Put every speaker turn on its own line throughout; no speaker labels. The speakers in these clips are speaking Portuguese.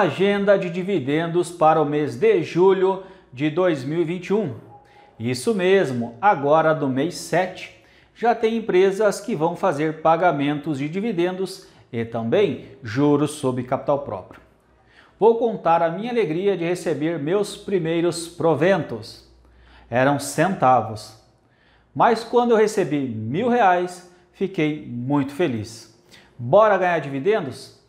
agenda de dividendos para o mês de julho de 2021. Isso mesmo, agora do mês 7, já tem empresas que vão fazer pagamentos de dividendos e também juros sobre capital próprio. Vou contar a minha alegria de receber meus primeiros proventos. Eram centavos. Mas quando eu recebi mil reais, fiquei muito feliz. Bora ganhar dividendos?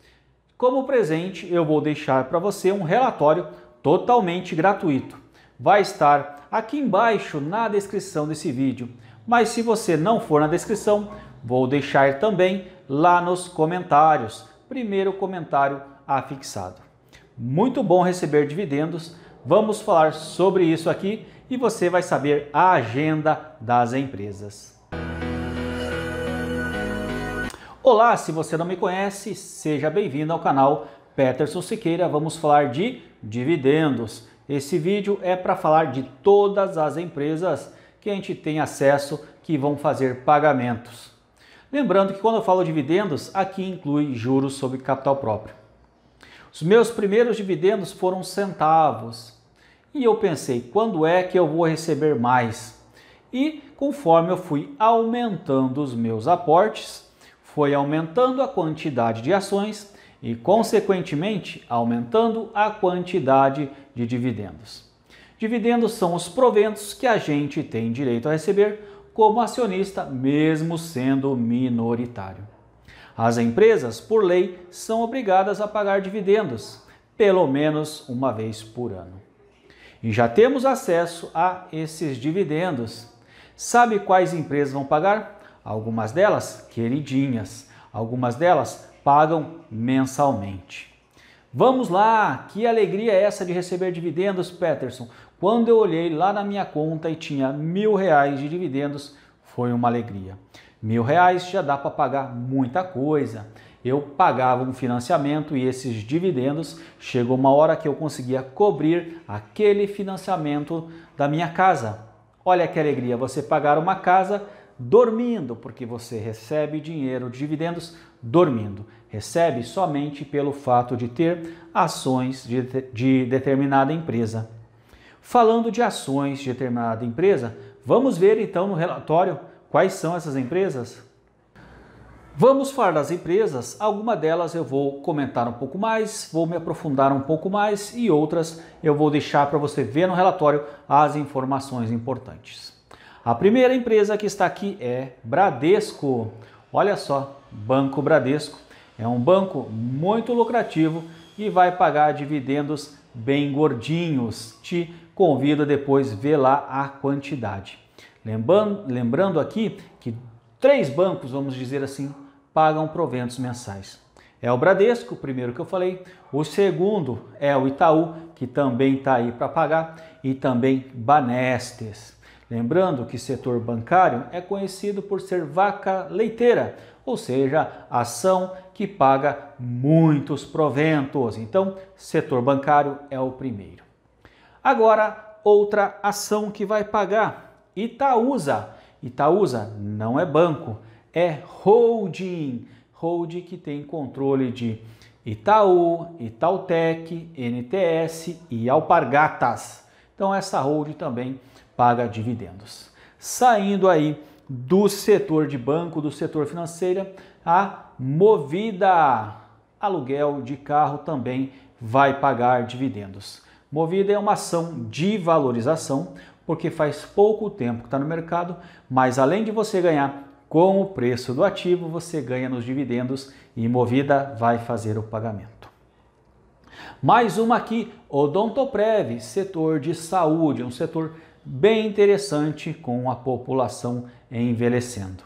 Como presente, eu vou deixar para você um relatório totalmente gratuito. Vai estar aqui embaixo na descrição desse vídeo. Mas se você não for na descrição, vou deixar também lá nos comentários. Primeiro comentário afixado. Muito bom receber dividendos. Vamos falar sobre isso aqui e você vai saber a agenda das empresas. Olá, se você não me conhece, seja bem-vindo ao canal Peterson Siqueira. Vamos falar de dividendos. Esse vídeo é para falar de todas as empresas que a gente tem acesso que vão fazer pagamentos. Lembrando que quando eu falo dividendos, aqui inclui juros sobre capital próprio. Os meus primeiros dividendos foram centavos. E eu pensei, quando é que eu vou receber mais? E conforme eu fui aumentando os meus aportes, foi aumentando a quantidade de ações e, consequentemente, aumentando a quantidade de dividendos. Dividendos são os proventos que a gente tem direito a receber como acionista, mesmo sendo minoritário. As empresas, por lei, são obrigadas a pagar dividendos, pelo menos uma vez por ano. E já temos acesso a esses dividendos. Sabe quais empresas vão pagar? Algumas delas queridinhas, algumas delas pagam mensalmente. Vamos lá! Que alegria é essa de receber dividendos, Peterson? Quando eu olhei lá na minha conta e tinha mil reais de dividendos, foi uma alegria. Mil reais já dá para pagar muita coisa. Eu pagava um financiamento e esses dividendos chegou uma hora que eu conseguia cobrir aquele financiamento da minha casa. Olha que alegria! Você pagar uma casa dormindo, porque você recebe dinheiro, dividendos, dormindo. Recebe somente pelo fato de ter ações de, de determinada empresa. Falando de ações de determinada empresa, vamos ver então no relatório quais são essas empresas? Vamos falar das empresas, alguma delas eu vou comentar um pouco mais, vou me aprofundar um pouco mais e outras eu vou deixar para você ver no relatório as informações importantes. A primeira empresa que está aqui é Bradesco. Olha só, Banco Bradesco é um banco muito lucrativo e vai pagar dividendos bem gordinhos. Te convido depois ver lá a quantidade. Lembrando, lembrando aqui que três bancos, vamos dizer assim, pagam proventos mensais. É o Bradesco, o primeiro que eu falei. O segundo é o Itaú, que também está aí para pagar, e também Banestes. Lembrando que setor bancário é conhecido por ser vaca leiteira, ou seja, ação que paga muitos proventos. Então, setor bancário é o primeiro. Agora, outra ação que vai pagar: Itaúsa. Itaúsa não é banco, é holding. Holding que tem controle de Itaú, Itautec, NTS e Alpargatas. Então essa hold também paga dividendos. Saindo aí do setor de banco, do setor financeiro, a Movida, aluguel de carro também vai pagar dividendos. Movida é uma ação de valorização, porque faz pouco tempo que está no mercado, mas além de você ganhar com o preço do ativo, você ganha nos dividendos e Movida vai fazer o pagamento. Mais uma aqui, Odontoprev, setor de saúde, um setor bem interessante com a população envelhecendo.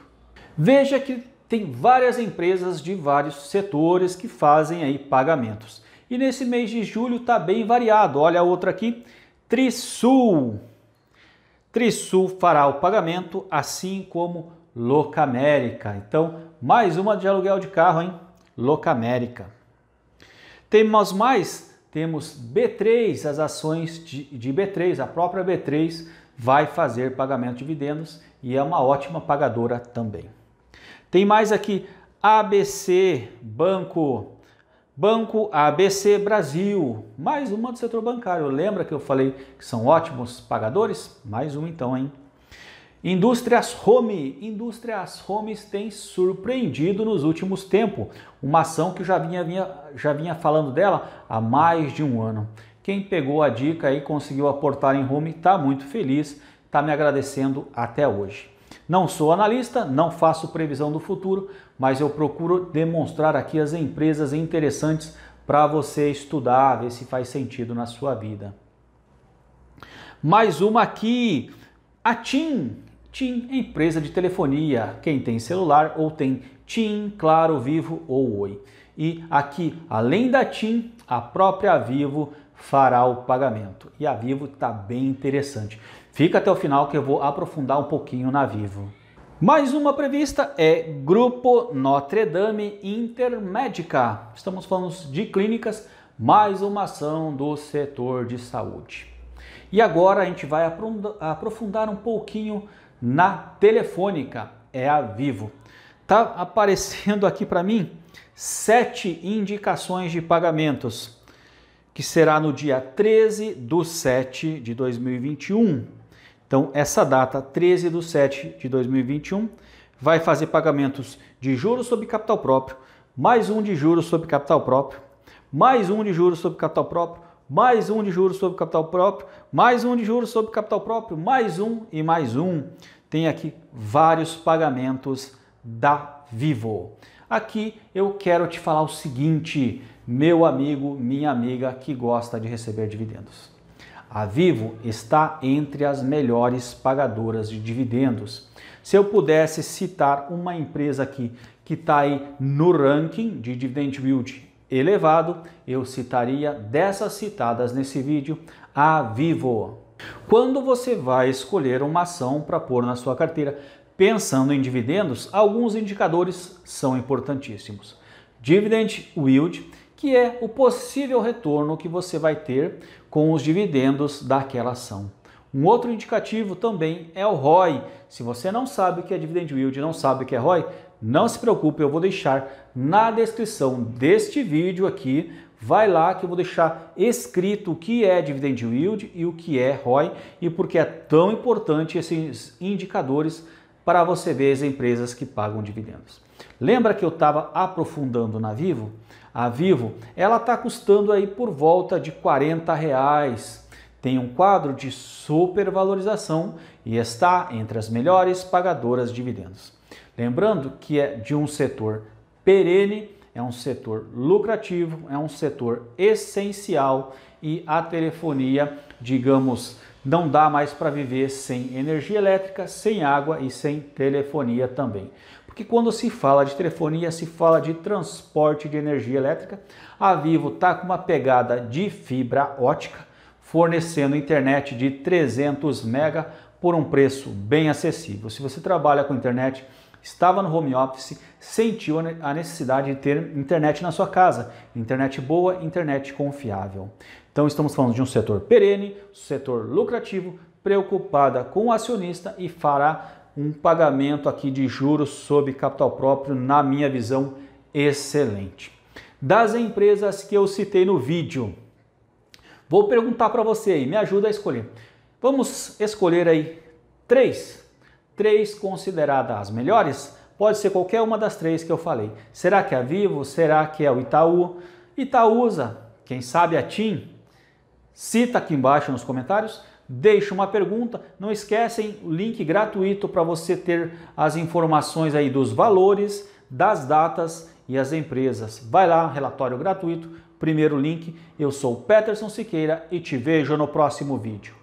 Veja que tem várias empresas de vários setores que fazem aí pagamentos. E nesse mês de julho está bem variado. Olha a outra aqui, Trisul. Trisul fará o pagamento, assim como Locamérica. Então, mais uma de aluguel de carro, hein? Locamérica. Temos mais? Temos B3, as ações de, de B3, a própria B3 vai fazer pagamento de dividendos e é uma ótima pagadora também. Tem mais aqui ABC, Banco Banco ABC Brasil, mais uma do setor bancário. Lembra que eu falei que são ótimos pagadores? Mais um então, hein? Indústrias Home. Indústrias Homes tem surpreendido nos últimos tempos. Uma ação que eu já vinha, vinha, já vinha falando dela há mais de um ano. Quem pegou a dica e conseguiu aportar em home está muito feliz, está me agradecendo até hoje. Não sou analista, não faço previsão do futuro, mas eu procuro demonstrar aqui as empresas interessantes para você estudar, ver se faz sentido na sua vida. Mais uma aqui, a TIM TIM, empresa de telefonia. Quem tem celular ou tem TIM, Claro, Vivo ou Oi. E aqui, além da TIM, a própria Vivo fará o pagamento. E a Vivo está bem interessante. Fica até o final que eu vou aprofundar um pouquinho na Vivo. Mais uma prevista é Grupo Notre Dame Intermédica. Estamos falando de clínicas, mais uma ação do setor de saúde. E agora a gente vai aprofundar um pouquinho na Telefônica, é a Vivo. Tá aparecendo aqui para mim sete indicações de pagamentos, que será no dia 13 do 7 de 2021. Então, essa data, 13 do 7 de 2021, vai fazer pagamentos de juros sobre capital próprio, mais um de juros sobre capital próprio, mais um de juros sobre capital próprio, mais um de juros sobre capital próprio, mais um de juros sobre capital próprio, mais um e mais um. Tem aqui vários pagamentos da Vivo. Aqui eu quero te falar o seguinte, meu amigo, minha amiga que gosta de receber dividendos. A Vivo está entre as melhores pagadoras de dividendos. Se eu pudesse citar uma empresa aqui que está aí no ranking de dividend yield elevado, eu citaria dessas citadas nesse vídeo a Vivo. Quando você vai escolher uma ação para pôr na sua carteira, pensando em dividendos, alguns indicadores são importantíssimos. Dividend Yield, que é o possível retorno que você vai ter com os dividendos daquela ação. Um outro indicativo também é o ROI. Se você não sabe o que é dividend yield, não sabe o que é ROI, não se preocupe, eu vou deixar na descrição deste vídeo aqui, vai lá que eu vou deixar escrito o que é dividend yield e o que é ROI e por que é tão importante esses indicadores para você ver as empresas que pagam dividendos. Lembra que eu estava aprofundando na Vivo? A Vivo, ela está custando aí por volta de 40 reais. Tem um quadro de supervalorização e está entre as melhores pagadoras de dividendos. Lembrando que é de um setor perene, é um setor lucrativo, é um setor essencial e a telefonia, digamos, não dá mais para viver sem energia elétrica, sem água e sem telefonia também. Porque quando se fala de telefonia, se fala de transporte de energia elétrica. A Vivo está com uma pegada de fibra ótica, fornecendo internet de 300 mega por um preço bem acessível. Se você trabalha com internet estava no home office, sentiu a necessidade de ter internet na sua casa, internet boa, internet confiável. Então estamos falando de um setor perene, setor lucrativo, preocupada com o acionista e fará um pagamento aqui de juros sobre capital próprio, na minha visão, excelente. Das empresas que eu citei no vídeo, vou perguntar para você aí, me ajuda a escolher. Vamos escolher aí três três consideradas as melhores? Pode ser qualquer uma das três que eu falei. Será que é a Vivo? Será que é o Itaú? Itaúsa, quem sabe a TIM? Cita aqui embaixo nos comentários, deixa uma pergunta. Não esquecem o link gratuito para você ter as informações aí dos valores, das datas e as empresas. Vai lá, relatório gratuito, primeiro link. Eu sou Peterson Siqueira e te vejo no próximo vídeo.